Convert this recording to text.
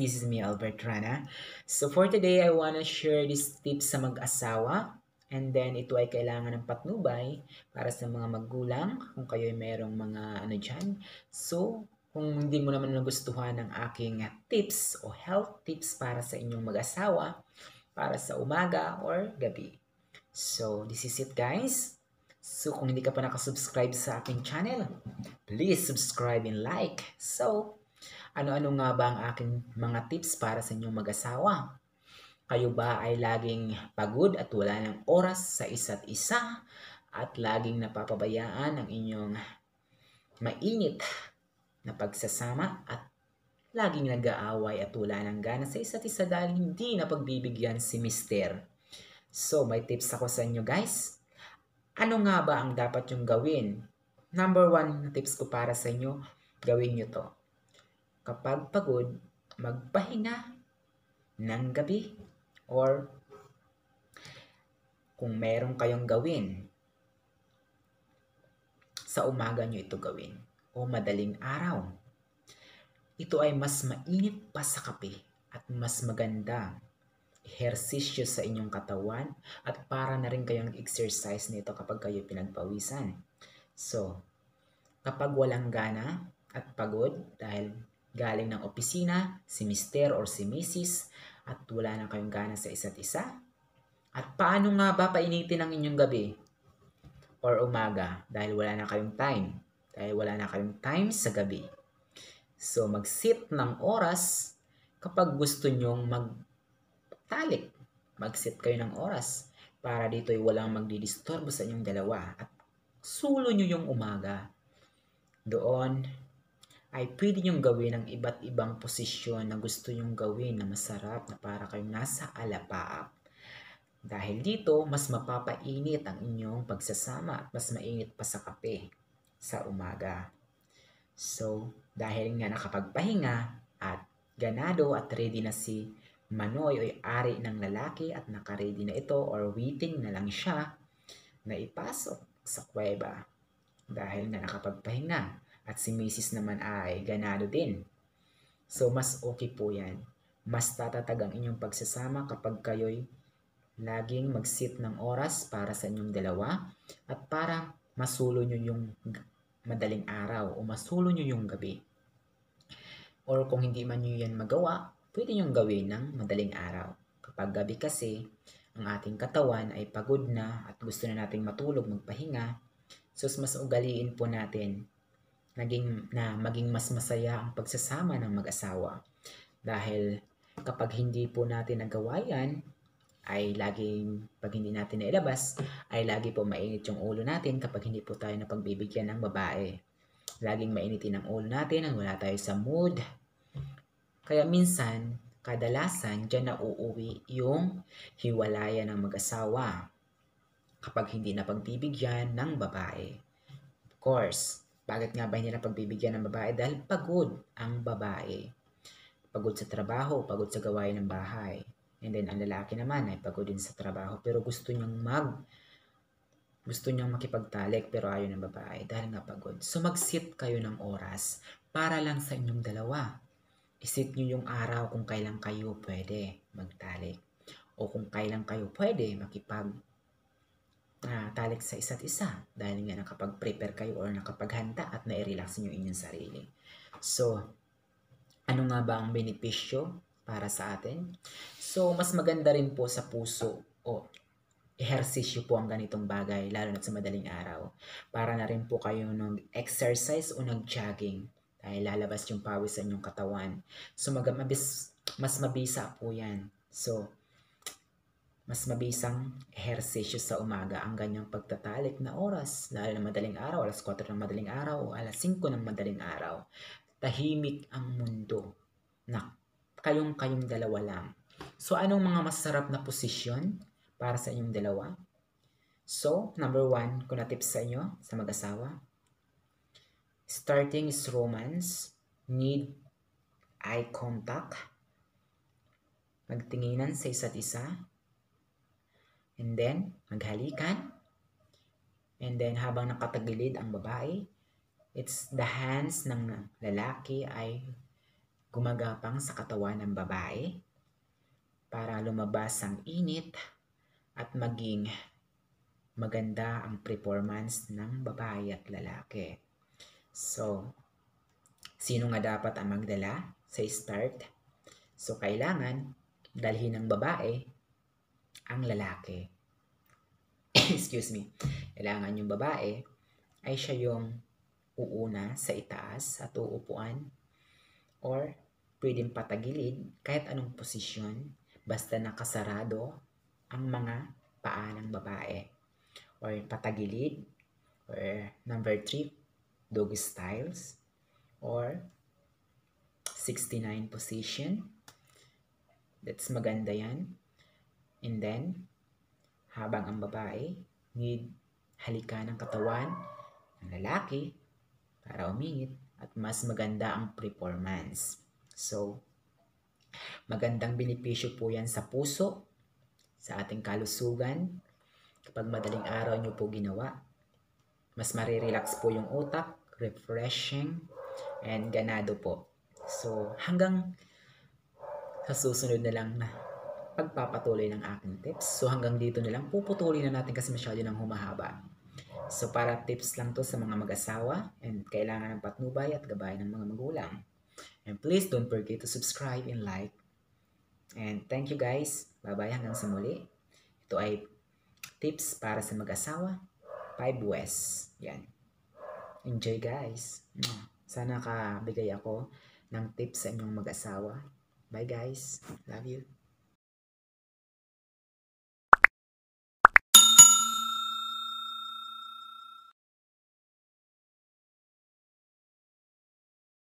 This is me, Albert Rana. So for today, I wanna share this tips sa mag-asawa. And then, ito ay kailangan ng patnubay para sa mga magulang kung kayo ay merong mga ano dyan. So, kung hindi mo naman nagustuhan ang aking tips o health tips para sa inyong mag-asawa, para sa umaga or gabi. So, this is it guys. So, kung hindi ka pa nakasubscribe sa aking channel, please subscribe and like. So, ano-ano nga ba ang aking mga tips para sa inyong mag-asawa? Kayo ba ay laging pagod at wala ng oras sa isa't isa at laging napapabayaan ang inyong mainit na pagsasama at laging nag-aaway at wala ng gana sa isa't isa dahil hindi na pagbibigyan si mister. So, may tips ako sa inyo guys. Ano nga ba ang dapat yung gawin? Number one na tips ko para sa inyo, gawin nyo to kapag pagod, magpahinga ng gabi or kung meron kayong gawin, sa umaga nyo ito gawin o madaling araw. Ito ay mas mainit pa sa kape at mas maganda ehersisyo sa inyong katawan at para na rin kayong exercise nito kapag kayo pinagpawisan. So, kapag walang gana at pagod dahil galing ng opisina, si Mr. or si Mrs. at wala na kayong gana sa isa't isa? At paano nga ba painitin ang inyong gabi or umaga dahil wala na kayong time? Dahil wala na kayong time sa gabi. So mag-sit ng oras kapag gusto nyong magtalik. Mag-sit kayo ng oras para dito'y walang magdidisturbo sa inyong dalawa at sulo nyo yung umaga. Doon, ay pwede nyong gawin ng iba't ibang posisyon na gusto nyong gawin na masarap na para kayong nasa alapaap. Dahil dito, mas mapapainit ang inyong pagsasama at mas mainit pa sa kape sa umaga. So, dahil nga nakapagpahinga at ganado at ready na si Manoy o ari ng lalaki at nakaredy na ito or waiting na lang siya na ipasok sa kuweba dahil na nakapagpahinga at si Mrs. naman ay ganado din. So, mas okay po yan. Mas tatatag ang inyong pagsasama kapag kayo'y laging mag-sit ng oras para sa inyong dalawa at para masulo nyo yung madaling araw o masulo nyo yung gabi. Or kung hindi man nyo yan magawa, pwede nyong gawin ng madaling araw. Kapag gabi kasi, ang ating katawan ay pagod na at gusto na nating matulog, magpahinga. So, mas ugaliin po natin naging, na maging mas masaya ang pagsasama ng mag-asawa. Dahil kapag hindi po natin nagawa yan, ay laging pag hindi natin nailabas, ay lagi po mainit yung ulo natin kapag hindi po tayo napagbibigyan ng babae. Laging mainitin ang ulo natin ang wala tayo sa mood. Kaya minsan, kadalasan, dyan na uuwi yung hiwalayan ng mag-asawa kapag hindi na pagbibigyan ng babae. Of course, bakit nga ba nila pagbibigyan ng babae? Dahil pagod ang babae. Pagod sa trabaho, pagod sa gawain ng bahay. And then, ang lalaki naman ay pagod din sa trabaho. Pero gusto niyang mag... Gusto niyang makipagtalik pero ayaw ng babae dahil nga pagod. So, mag-sit kayo ng oras para lang sa inyong dalawa. Isit niyo yung araw kung kailan kayo pwede magtalik. O kung kailan kayo pwede makipag uh, talik sa isa't isa dahil nga nakapag-prepare kayo or nakapaghanda at nai-relax nyo inyong sarili. So, ano nga ba ang benepisyo para sa atin? So, mas maganda rin po sa puso o ehersisyo po ang ganitong bagay, lalo na sa madaling araw. Para na rin po kayo ng exercise o nag-jogging dahil lalabas yung pawis sa inyong katawan. So, mag- mabis, mas mabisa po yan. So, mas mabisang ehersisyo sa umaga ang ganyang pagtatalik na oras, lalo na madaling araw, alas 4 ng madaling araw o alas 5 ng madaling araw. Tahimik ang mundo na kayong-kayong dalawa lang. So, anong mga masarap na posisyon para sa inyong dalawa? So, number one, kung na tips sa inyo, sa mag-asawa, starting is romance, need eye contact, magtinginan sa isa't isa, And then, maghalikan. And then, habang nakatagilid ang babae, it's the hands ng lalaki ay gumagapang sa katawan ng babae para lumabas ang init at maging maganda ang performance ng babae at lalaki. So, sino nga dapat ang magdala sa start? So, kailangan dalhin ng babae ang lalaki. Excuse me. Kailangan yung babae ay siya yung uuna sa itaas at uupuan or pwedeng patagilid kahit anong posisyon basta nakasarado ang mga paa ng babae or patagilid or number 3 dog styles or 69 position that's maganda yan And then, habang ang babae need halika ng katawan ng lalaki para umingit at mas maganda ang performance. So, magandang benepisyo po yan sa puso, sa ating kalusugan. Kapag madaling araw nyo po ginawa, mas marirelax po yung utak, refreshing, and ganado po. So, hanggang sa susunod na lang na pagpapatuloy ng aking tips. So hanggang dito na lang, puputuloy na natin kasi masyado nang humahaba. So para tips lang to sa mga mag-asawa and kailangan ng patnubay at gabay ng mga magulang. And please don't forget to subscribe and like. And thank you guys. Bye-bye hanggang sa muli. Ito ay tips para sa mag-asawa, 5 West. Yan. Enjoy guys. Sana kabigay ako ng tips sa inyong mag-asawa. Bye guys. Love you.